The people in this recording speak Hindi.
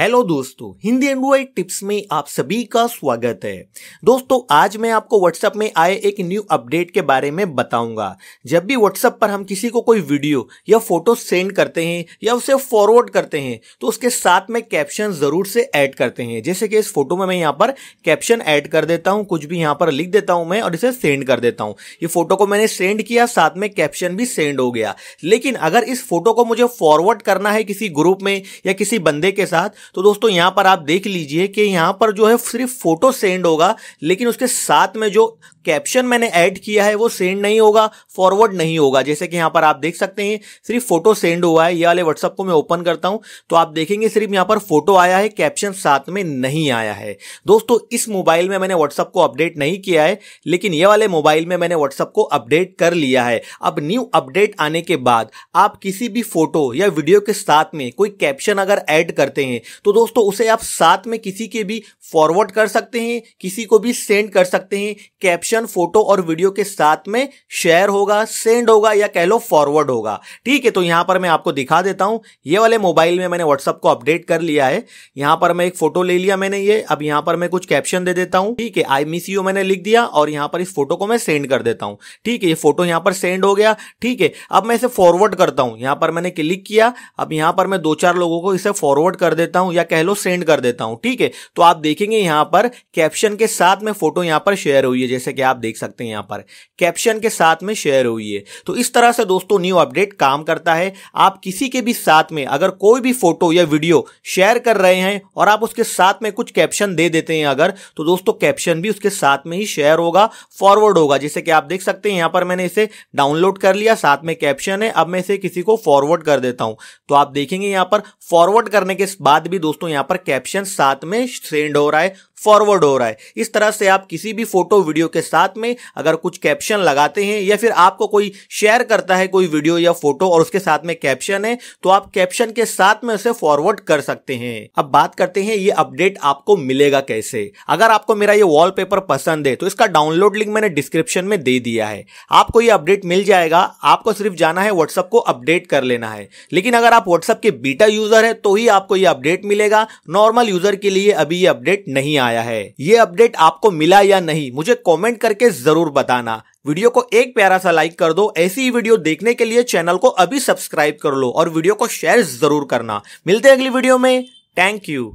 हेलो दोस्तों हिंदी एंड्रॉइड टिप्स में आप सभी का स्वागत है दोस्तों आज मैं आपको व्हाट्सएप में आए एक न्यू अपडेट के बारे में बताऊंगा जब भी व्हाट्सएप पर हम किसी को कोई वीडियो या फोटो सेंड करते हैं या उसे फॉरवर्ड करते हैं तो उसके साथ में कैप्शन जरूर से ऐड करते हैं जैसे कि इस फोटो में मैं यहाँ पर कैप्शन ऐड कर देता हूँ कुछ भी यहाँ पर लिख देता हूँ मैं और इसे सेंड कर देता हूँ ये फोटो को मैंने सेंड किया साथ में कैप्शन भी सेंड हो गया लेकिन अगर इस फोटो को मुझे फॉरवर्ड करना है किसी ग्रुप में या किसी बंदे के साथ तो दोस्तों यहां पर आप देख लीजिए कि यहां पर जो है सिर्फ फोटो सेंड होगा लेकिन उसके साथ में जो कैप्शन मैंने ऐड किया है वो सेंड नहीं होगा फॉरवर्ड नहीं होगा जैसे कि यहाँ पर आप देख सकते हैं सिर्फ फोटो सेंड हुआ है ये वाले व्हाट्सअप को मैं ओपन करता हूं तो आप देखेंगे सिर्फ यहाँ पर फोटो आया है कैप्शन साथ में नहीं आया है दोस्तों इस मोबाइल में मैंने व्हाट्सअप को अपडेट नहीं किया है लेकिन ये वाले मोबाइल में मैंने व्हाट्सअप को अपडेट कर लिया है अब न्यू अपडेट आने के बाद आप किसी भी फोटो या वीडियो के साथ में कोई कैप्शन अगर ऐड करते हैं तो दोस्तों उसे आप साथ में किसी के भी फॉरवर्ड कर सकते हैं किसी को भी सेंड कर सकते हैं कैप्शन ऑप्शन फोटो और वीडियो के साथ में शेयर होगा सेंड होगा या कह लो फॉरवर्ड होगा ठीक है तो यहां पर मैं आपको दिखा देता हूं ये वाले मोबाइल में मैंने व्हाट्सअप को अपडेट कर लिया है यहां पर मैं एक फोटो ले लिया मैंने ये अब यहां पर मैं कुछ कैप्शन दे देता हूं ठीक है आई मिस यू मैंने लिख दिया और यहां पर इस फोटो को मैं सेंड कर देता हूं ठीक है ये फोटो यहां पर सेंड हो गया ठीक है अब मैं इसे फॉरवर्ड करता हूं यहां पर मैंने क्लिक किया अब यहां पर मैं दो चार लोगों को इसे फॉरवर्ड कर देता हूं या कह लो सेंड कर देता हूं ठीक है तो आप देखेंगे यहां पर कैप्शन के साथ में फोटो यहां पर शेयर हुई है जैसे करके आप देख सकते हैं यहां पर कैप्शन के साथ में शेयर हुई है तो इस तरह से दोस्तों न्यू अपडेट काम करता है आप किसी के भी साथ में अगर कोई भी फोटो या वीडियो शेयर कर रहे हैं और आप उसके साथ में कुछ कैप्शन दे देते हैं अगर तो दोस्तों कैप्शन भी उसके साथ में ही शेयर होगा फॉरवर्ड होगा जैसे कि आप देख सकते हैं यहां पर मैंने इसे डाउनलोड कर लिया साथ में कैप्शन है अब मैं इसे किसी को फॉरवर्ड कर देता हूं तो आप देखेंगे यहां पर फॉरवर्ड करने के बाद भी दोस्तों यहां पर कैप्शन साथ में सेंड हो रहा है फॉरवर्ड हो रहा है इस तरह से आप किसी भी फोटो वीडियो के साथ में अगर कुछ कैप्शन लगाते हैं या फिर आपको कोई शेयर करता है कोई वीडियो या फोटो और उसके साथ में कैप्शन है तो आप कैप्शन के साथ में उसे फॉरवर्ड कर सकते हैं अब बात करते हैं ये अपडेट आपको मिलेगा कैसे अगर आपको मेरा ये वॉल पसंद है तो इसका डाउनलोड लिंक मैंने डिस्क्रिप्शन में दे दिया है आपको ये अपडेट मिल जाएगा आपको सिर्फ जाना है व्हाट्सअप को अपडेट कर लेना है लेकिन अगर आप व्हाट्सअप के बीटा यूजर है तो ही आपको ये अपडेट मिलेगा नॉर्मल यूजर के लिए अभी ये अपडेट नहीं आया आया है ये अपडेट आपको मिला या नहीं मुझे कॉमेंट करके जरूर बताना वीडियो को एक प्यारा सा लाइक कर दो ऐसी ही वीडियो देखने के लिए चैनल को अभी सब्सक्राइब कर लो और वीडियो को शेयर जरूर करना मिलते हैं अगली वीडियो में थैंक यू